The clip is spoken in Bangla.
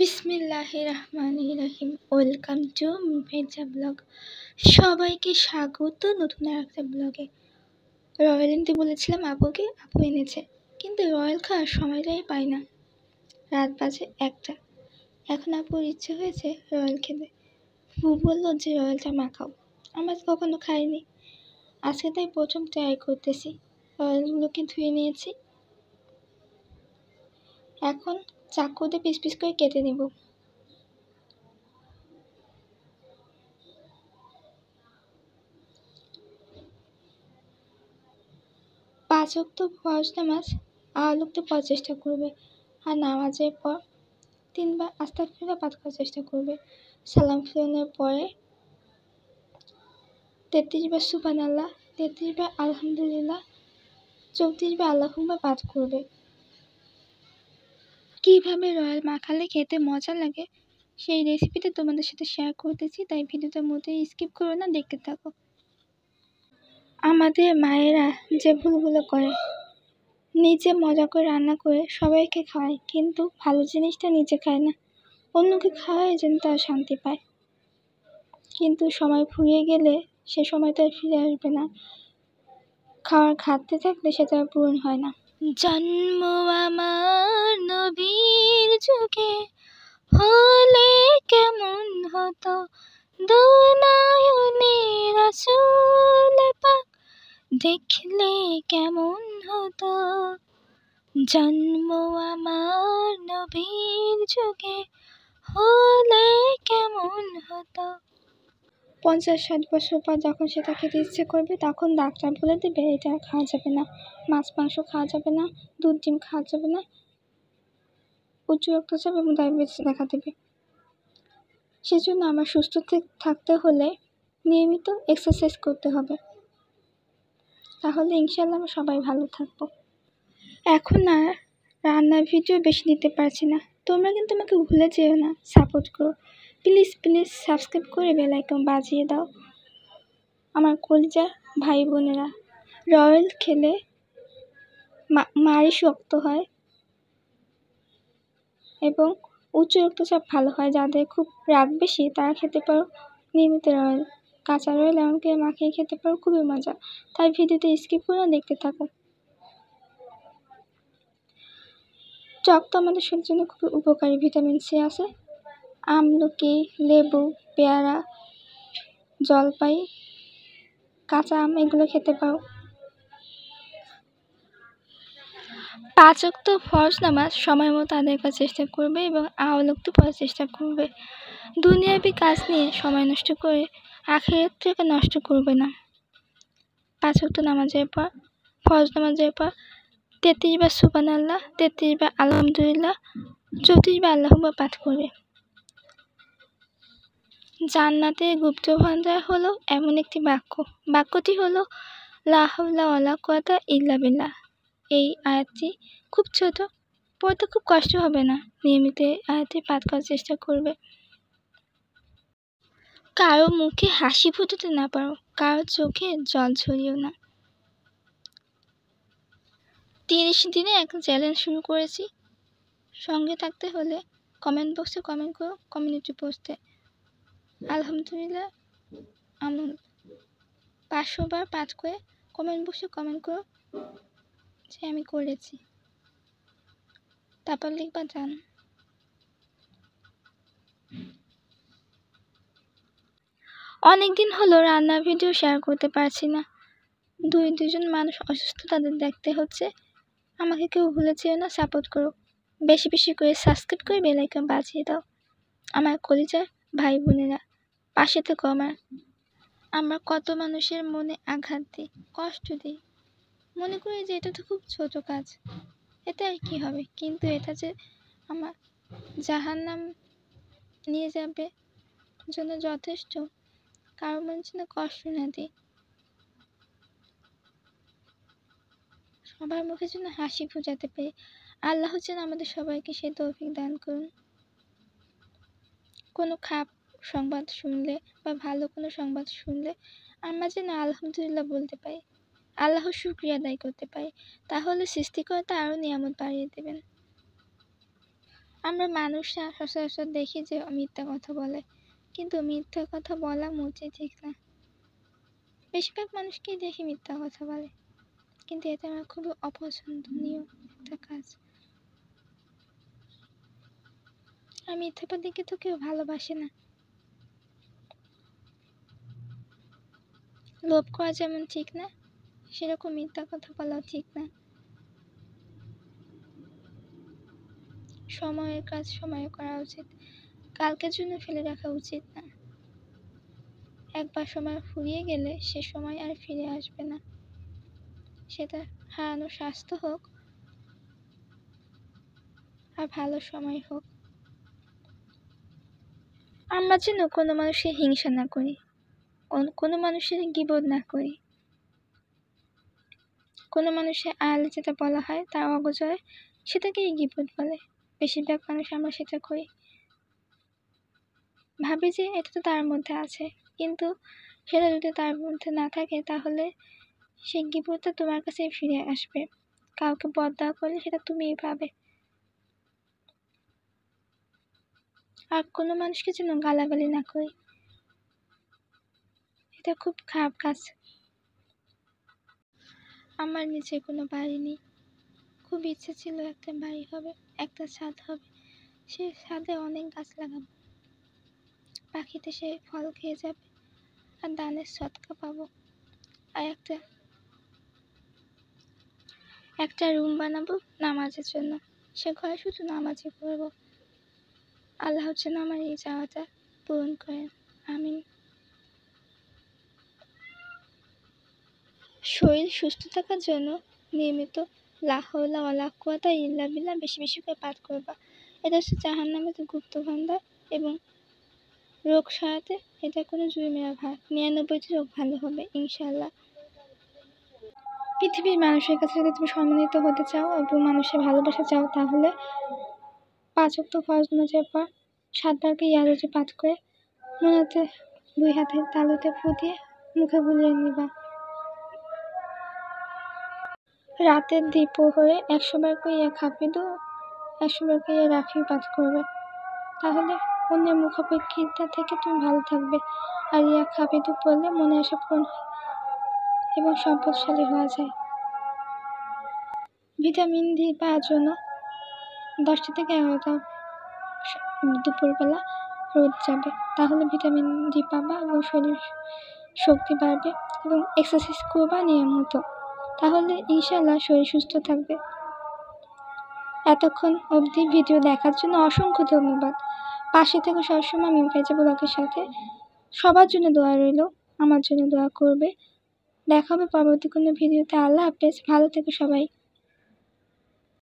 বিসমিল্লাহ রহমান রহিম ওয়েলকাম টু ভেজা ব্লগ সবাইকে স্বাগত নতুন আর একটা ব্লগে রয়্যাল এনতে বলেছিলাম আপুকে আপু এনেছে কিন্তু রয়্যাল খাওয়ার সময়টাই পাই না রাত বাজে একটা এখন আপুর ইচ্ছে হয়েছে রয়্যাল খেতে বু বললো যে রয়্যালটা মাখাও আমার কখনো খাইনি আজকে তাই প্রথম ট্রাই করতেছি রয়্যালগুলোকে ধুয়ে নিয়েছি এখন চাকু দিয়ে পিস পিস করে কেটে নেব পাঁচক্ত ফরজ নামাজ আলোকতে পড়ার চেষ্টা করবে আর নামাজের পর তিনবার আস্তে ফিরে পাঠ করার চেষ্টা করবে সালাম ফিরানোর পরে তেত্রিশ বার সুবান আল্লাহ তেত্রিশ বার আলহামদুলিল্লাহ চৌত্রিশ বার পাঠ করবে কিভাবে রয়্যাল মাখালে খেতে মজা লাগে সেই রেসিপিটা তোমাদের সাথে শেয়ার করতেছি তাই ভিডিওটার মধ্যে স্কিপ করো না দেখতে থাকো আমাদের মায়েরা যে ভুলগুলো করে নিজে মজা করে রান্না করে সবাইকে খাওয়ায় কিন্তু ভালো জিনিসটা নিজে খায় না অন্যকে খাওয়ায় যেন তারা শান্তি পায় কিন্তু সময় ফুরিয়ে গেলে সে সময় আর ফিরে আসবে না খাওয়ার ঘাটতে থাকলে সেটা পূরণ হয় না জন্ম আমার নবীর যুগে হলে কেমন হতো দুনায়নে রসুল পাক দেখলে কেমন হতো জন্ম আমার নবীর যুগে হলে কেমন হতো পঞ্চাশ ষাট বছর পর যখন সেটা খেতে ইচ্ছে করবে তখন ডাক্তার বলে দেবে এটা আর খাওয়া যাবে না মাছ মাংস খাওয়া যাবে না দুধ ডিম খাওয়া যাবে না উচ্চ রক্তচাপ এবং ডায়াবেটিস দেখা দেবে সেজন্য আমার সুস্থ থাকতে হলে নিয়মিত এক্সারসাইজ করতে হবে তাহলে ইনশাল্লাহ আমি সবাই ভালো থাকবো এখন আর রান্নার ভিডিও বেশি দিতে পারছি না তোমরা কিন্তু আমাকে ভুলে যেও না সাপোর্ট করো প্লিজ প্লিজ সাবস্ক্রাইব করে বেলাইকন বাজিয়ে দাও আমার কলিজা ভাই বোনেরা রয়্যাল খেলে মারি শক্ত হয় এবং উচ্চ রক্তচাপ ভালো হয় যাদের খুব রাগ বেশি তারা খেতে পারো নিয়মিত রয়্যাল কাঁচা রয়েল এমনকি মাখিয়ে খেতে পারো খুবই মজা তাই ভিডিওতে স্কিপ করে দেখতে থাকো চক তো আমাদের শরীরের জন্য খুবই উপকারী ভিটামিন সি আছে আমলকি লেবু পেয়ারা জলপাই কাঁচা আম এগুলো খেতে পাও পাঁচক্ত ফরজ নামাজ সময় মতো আদায় করার চেষ্টা করবে এবং আওলক্ত পড়ার চেষ্টা করবে দুনিয়াবি কাজ নিয়ে সময় নষ্ট করে থেকে নষ্ট করবে না পাঁচক্ত নামাজের পর ফরজ নামাজের পর তেত্রিশ বার সুবান আল্লাহ তেত্রিশ বার আলহামদুলিল্লাহ চৌত্রিশ বার আল্লাহ পাঠ করবে জান্নাতের গুপ্ত ভান্ডার হলো এমন একটি বাক্য বাক্যটি হলো লাহাউলা ওলা কথা ইল্লা বিল্লা এই আয়াতটি খুব ছোট পড়তে খুব কষ্ট হবে না নিয়মিত এই আয়াতটি পাঠ করার চেষ্টা করবে কারো মুখে হাসি ফুটাতে না পারো কারো চোখে জল ঝরিও না তিরিশ দিনে একটা চ্যালেঞ্জ শুরু করেছি সঙ্গে থাকতে হলে কমেন্ট বক্সে কমেন্ট করো কমিউনিটি পোস্টে আলহামদুলিল্লাহ আমুন পাঁচশো বার পাঁচ করে কমেন্ট বসে কমেন্ট করো যে আমি করেছি তারপর লিখবা জান অনেকদিন হলো রান্নার ভিডিও শেয়ার করতে পারছি না দুই দুজন মানুষ অসুস্থ তাদের দেখতে হচ্ছে আমাকে কেউ ভুলেছিও না সাপোর্ট করো বেশি বেশি করে সাবস্ক্রাইব করে বেলাইকন বাজিয়ে দাও আমার কলিজার ভাই বোনেরা পাশে থেকো আমার আমরা কত মানুষের মনে আঘাত দিই কষ্ট দিই মনে করি যে এটা তো খুব ছোট কাজ এতে আর কী হবে কিন্তু এটা যে আমার জাহার নাম নিয়ে যাবে জন্য যথেষ্ট কারো মনে কষ্ট না দিই সবার মুখে যেন হাসি ফুজাতে পারি আল্লাহ যেন আমাদের সবাইকে সে তৌফিক দান করুন কোনো খাপ সংবাদ শুনলে বা ভালো কোনো সংবাদ শুনলে আমরা যেন আলহামদুলিল্লাহ বলতে পারি আল্লাহ শুক্রিয়া আদায় করতে পারি তাহলে সৃষ্টিকর্তা আরও নিয়ামত বাড়িয়ে দেবেন আমরা মানুষরা সচরাচর দেখি যে মিথ্যা কথা বলে কিন্তু মিথ্যা কথা বলা মোটেই ঠিক না বেশিরভাগ মানুষকেই দেখি মিথ্যা কথা বলে কিন্তু এটা আমার খুবই অপছন্দনীয় একটা কাজ আর মিথ্যাবাদীকে তো কেউ ভালোবাসে না লোভ করা যেমন ঠিক না সেরকম মিথ্যা কথা বলাও ঠিক না সময়ের কাজ সময়ে করা উচিত কালকের জন্য ফেলে রাখা উচিত না একবার সময় ফুরিয়ে গেলে সে সময় আর ফিরে আসবে না সেটা হারানো স্বাস্থ্য হোক আর ভালো সময় হোক আমরা যেন কোনো মানুষের হিংসা না করি কোনো মানুষের গিবোধ না করি কোনো মানুষের আয়ালে যেটা বলা হয় তা অগোচরে সেটাকেই গিবোধ বলে বেশিরভাগ মানুষ আমরা সেটা করি ভাবি যে এটা তো তার মধ্যে আছে কিন্তু সেটা যদি তার মধ্যে না থাকে তাহলে সেই গিবোধটা তোমার কাছে ফিরে আসবে কাউকে দেওয়া করলে সেটা তুমিই পাবে আর কোনো মানুষকে যেন গালাগালি না করি একটা খুব খারাপ কাজ আমার নিচে কোনো বাড়ি নেই খুব ইচ্ছে ছিল একটা বাড়ি হবে একটা ছাদ হবে সেই ছাদে অনেক গাছ লাগাবো পাখিতে সে ফল খেয়ে যাবে আর দানের সৎকা পাবো আর একটা একটা রুম বানাবো নামাজের জন্য সে ঘরে শুধু নামাজই পড়বো আল্লাহ হচ্ছে আমার এই চাওয়াটা পূরণ করেন আমিন শরীর সুস্থ থাকার জন্য নিয়মিত লাহলা অলাকুয়াতা ইল্লা বিল্লা বেশি বেশি করে পাঠ করবা এটা হচ্ছে জাহান তো গুপ্ত ভান্ডার এবং রোগ সারাতে এটা কোনো মেয়া ভাত নিরানব্বইটি রোগ ভালো হবে ইনশাল্লাহ পৃথিবীর মানুষের কাছে যদি তুমি সম্মানিত হতে চাও এবং মানুষের ভালোবাসা চাও তাহলে পাঁচ অক্ট ফরজ নামাজের পর সাতবারকে ইয়ারোজে পাঠ করে মনে দুই হাতে তালুতে ফুটিয়ে মুখে বুলিয়ে নিবা রাতের দ্বীপ হয়ে একশোবার কইয়া খাপিদু একশোবার কইয়া রাখি পাঠ করবে তাহলে অন্য মুখাপেক্ষিতা থেকে তুমি ভালো থাকবে আর ইয়া দু পড়লে মনে আসা পূরণ হয় এবং সম্পদশালী হওয়া যায় ভিটামিন ডি পাওয়ার জন্য দশটা থেকে এগারোটা দুপুরবেলা রোদ যাবে তাহলে ভিটামিন ডি পাবা এবং শরীর শক্তি বাড়বে এবং এক্সারসাইজ করবা নিয়মিত তাহলে ইনশাল্লাহ শরীর সুস্থ থাকবে এতক্ষণ অবধি ভিডিও দেখার জন্য অসংখ্য ধন্যবাদ পাশে থেকে সবসময় আমি ফেজা ব্লগের সাথে সবার জন্য দোয়া রইল আমার জন্য দোয়া করবে দেখা হবে পরবর্তী কোনো ভিডিওতে আল্লাহ হাফেজ ভালো থেকে সবাই